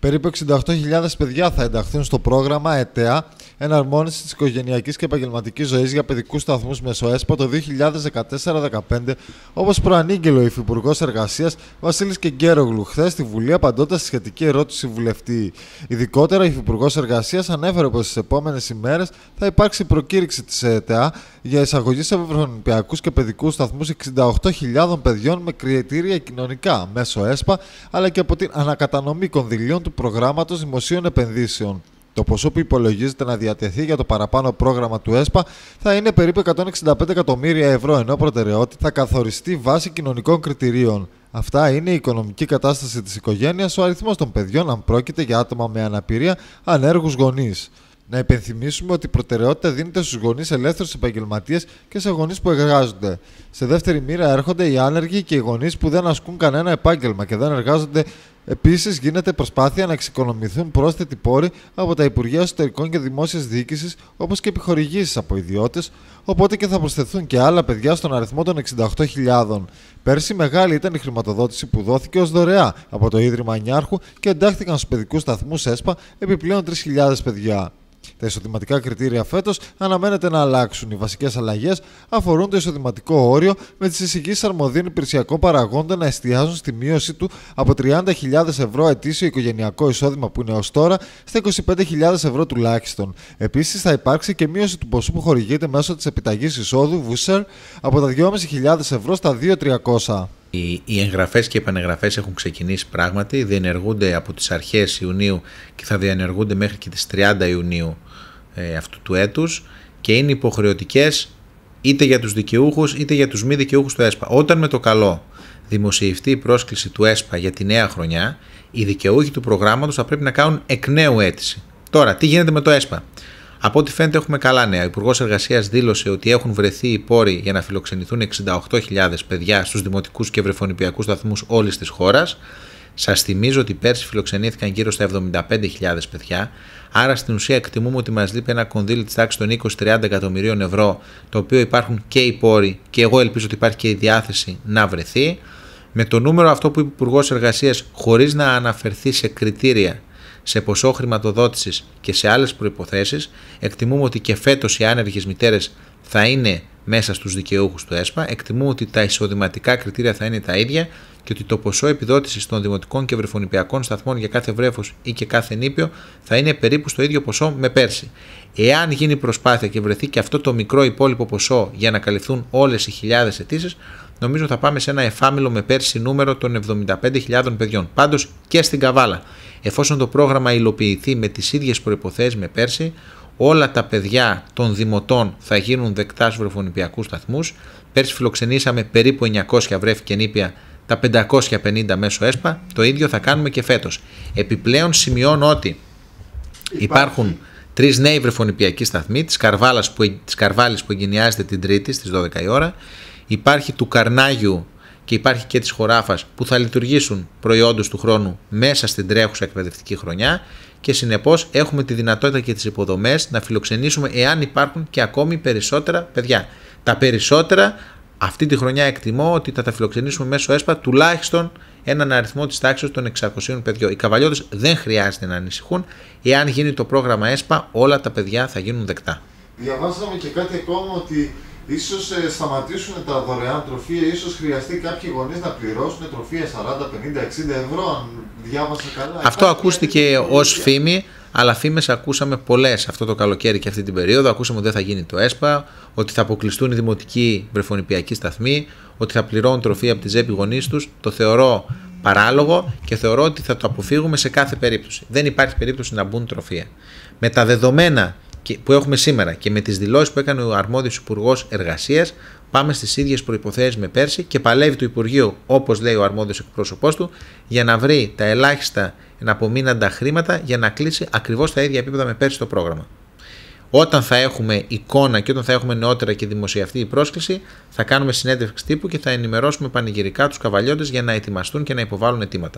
Περίπου 68.000 παιδιά θα ενταχθούν στο πρόγραμμα ΕΤΕΑ Εναρμόνισης της Οικογενειακής και Επαγγελματικής Ζωής για Παιδικούς Σταθμούς Μεσοέσπα το 2014-2015, όπως προανήγγειλε ο Υφυπουργός Εργασίας Βασίλης Κεγκέρογλου χθες στη Βουλή, απαντώντας στη σχετική ερώτηση βουλευτή. Ειδικότερα, ο Υφυπουργός Εργασίας ανέφερε πως στις επόμενες ημέρες θα υπάρξει προκήρυξη της ΕΤΕΑ για εισαγωγή σε ευρωπαϊκού και παιδικούς σταθμούς 68.000 παιδιών με κριτήρια κοινωνικά μέσω ΕΣΠΑ, αλλά και από την ανακατανομή κονδυλίων του προγράμματος δημοσίων επενδύσεων. Το ποσό που υπολογίζεται να διατεθεί για το παραπάνω πρόγραμμα του ΕΣΠΑ θα είναι περίπου 165 εκατομμύρια ευρώ, ενώ προτεραιότητα θα καθοριστεί βάσει κοινωνικών κριτηρίων. Αυτά είναι η οικονομική κατάσταση της οικογένειας, ο αριθμός των παιδιών, αν πρόκειται για άτομα με αναπηρία, ανέργους γονείς. Να υπενθυμίσουμε ότι η προτεραιότητα δίνεται στους γονείς ελεύθερους επαγγελματίες και σε γονείς που εργάζονται. Σε δεύτερη μοίρα έρχονται οι άνεργοι και οι γονείς που δεν ασκούν κανένα επάγγελμα και δεν εργάζονται. Επίσης, γίνεται προσπάθεια να εξοικονομηθούν πρόσθετοι πόροι από τα Υπουργεία Εσωτερικών και Δημόσιας Διοίκησης, όπως και επιχορηγήσεις από ιδιώτες, οπότε και θα προσθεθούν και άλλα παιδιά στον αριθμό των 68.000. Πέρσι, μεγάλη ήταν η χρηματοδότηση που δόθηκε ως δωρεά από το Ίδρυμα Νιάρχου και εντάχθηκαν στους παιδικούς σταθμούς ΕΣΠΑ επιπλέον 3.000 παιδιά. Τα εισοδηματικά κριτήρια φέτος αναμένεται να αλλάξουν. Οι βασικές αλλαγές αφορούν το εισοδηματικό όριο με τις εισηγήσεις αρμοδίων υπηρεσιακών παραγόντων να εστιάζουν στη μείωση του από 30.000 ευρώ ετήσιο οικογενειακό εισόδημα που είναι ως τώρα στα 25.000 ευρώ τουλάχιστον. Επίσης, θα υπάρξει και μείωση του ποσού που χορηγείται μέσω της επιταγής εισόδου Βούσερ από τα 2.500 ευρώ στα 2.300. Οι, οι εγγραφές και οι επανεγγραφές έχουν ξεκινήσει πράγματι, διενεργούνται από τις αρχές Ιουνίου και θα διενεργούνται μέχρι και τις 30 Ιουνίου ε, αυτού του έτους και είναι υποχρεωτικές είτε για τους δικαιούχους είτε για τους μη δικαιούχους του ΕΣΠΑ. Όταν με το καλό δημοσιευτεί η πρόσκληση του ΕΣΠΑ για τη νέα χρονιά, οι δικαιούχοι του προγράμματος θα πρέπει να κάνουν εκ νέου αίτηση. Τώρα, τι γίνεται με το ΕΣΠΑ. Από ό,τι φαίνεται έχουμε καλά νέα. Ο Υπουργός Εργασίας δήλωσε ότι έχουν βρεθεί οι πόροι για να φιλοξενηθούν 68.000 παιδιά στους δημοτικούς και βρεφονιπιακούς σταθμούς όλης της χώρας. Σας θυμίζω ότι πέρσι φιλοξενήθηκαν γύρω στα 75.000 παιδιά, άρα στην ουσία εκτιμούμε ότι μας λείπει ένα κονδύλι της τάξης των 20-30 εκατομμυρίων ευρώ, το οποίο υπάρχουν και οι πόροι και εγώ ελπίζω ότι υπάρχει και η διάθεση να βρεθεί. Με το νούμερο αυτό που είπε ο Υπουργός Εργασίας, χωρίς να αναφερθεί σε κριτήρια σε ποσό χρηματοδότησης και σε άλλες προποθέσει, εκτιμούμε ότι και φέτος οι άνεργες μητέρες θα είναι μέσα στους δικαιούχους του ΕΣΠΑ, εκτιμούμε ότι τα εισοδηματικά κριτήρια θα είναι τα ίδια και ότι το ποσό επιδότησης των δημοτικών και βρεφονιπιακών σταθμών για κάθε βρέφος ή και κάθε νήπιο θα είναι περίπου στο ίδιο ποσό με πέρσι. Εάν γίνει προσπάθεια και βρεθεί και αυτό το μικρό υπόλοιπο ποσό για να καλυφθούν όλες οι χιλιάδες αιτήσεις, νομίζω θα πάμε σε ένα εφάμιλο με πέρσι νούμερο των 75.000 παιδιών. Πάντως και στην Καβάλα. Εφόσον το πρόγραμμα υλοποιηθεί με τις ίδιες προποθέσει με πέρσι, όλα τα παιδιά των δημοτών θα γίνουν δεκτά στους σταθμούς. σταθμούς. Πέρσι φιλοξενήσαμε περίπου 900 βρέφη και νήπια, τα 550 μέσω ΕΣΠΑ. Το ίδιο θα κάνουμε και φέτος. Επιπλέον σημειώνω ότι υπάρχουν τρεις νέοι βρεφονιπιακοί σταθμοί της Καρβάλας που, της που την Τρίτη στις 12 η ώρα υπάρχει του Καρνάγιου και υπάρχει και της Χωράφας που θα λειτουργήσουν προϊόντους του χρόνου μέσα στην τρέχουσα εκπαιδευτική χρονιά και συνεπώς έχουμε τη δυνατότητα και τις υποδομές να φιλοξενήσουμε εάν υπάρχουν και ακόμη περισσότερα παιδιά. Τα περισσότερα αυτή τη χρονιά εκτιμώ ότι θα τα φιλοξενήσουμε μέσω ΕΣΠΑ τουλάχιστον έναν αριθμό της τάξης των 600 παιδιών. Οι καβαλιώτες δεν χρειάζεται να ανησυχούν. Εάν γίνει το πρόγραμμα ΕΣΠΑ, όλα τα παιδιά θα γίνουν δεκτά. Διαβάσαμε και κάτι ακόμα ότι Ίσως ε, σταματήσουν τα δωρεάν τροφεία, ίσως χρειαστεί κάποιοι γονείς να πληρώσουν τροφεία 40, 50, 60 ευρώ, αν διάβασα καλά. Αυτό ακούστηκε ως φήμη, αλλά φήμες ακούσαμε πολλές αυτό το καλοκαίρι και αυτή την περίοδο. Ακούσαμε ότι δεν θα γίνει το ΕΣΠΑ, ότι θα αποκλειστούν οι δημοτικοί βρεφονιπιακοί σταθμοί, ότι θα πληρώνουν τροφεία από τη ζέπη γονείς τους. Το θεωρώ παράλογο και θεωρώ ότι θα το αποφύγουμε σε κάθε περίπτωση. Δεν υπάρχει περίπτωση να μπουν τροφεία. Με τα δεδομένα και, που έχουμε σήμερα και με τις δηλώσεις που έκανε ο αρμόδιος Υπουργός Εργασίας, πάμε στις ίδιες προποθέσει με πέρσι και παλεύει το Υπουργείο, όπως λέει ο αρμόδιος εκπρόσωπός του, για να βρει τα ελάχιστα εναπομείναντα χρήματα για να κλείσει ακριβώς τα ίδια επίπεδα με πέρσι το πρόγραμμα. Όταν θα έχουμε εικόνα και όταν θα έχουμε νεότερα και δημοσιευτεί η πρόσκληση, θα κάνουμε συνέντευξη τύπου και θα ενημερώσουμε πανηγυρικά τους καβαλιώτες για να ετοιμαστούν και να υποβάλουν αιτήματα.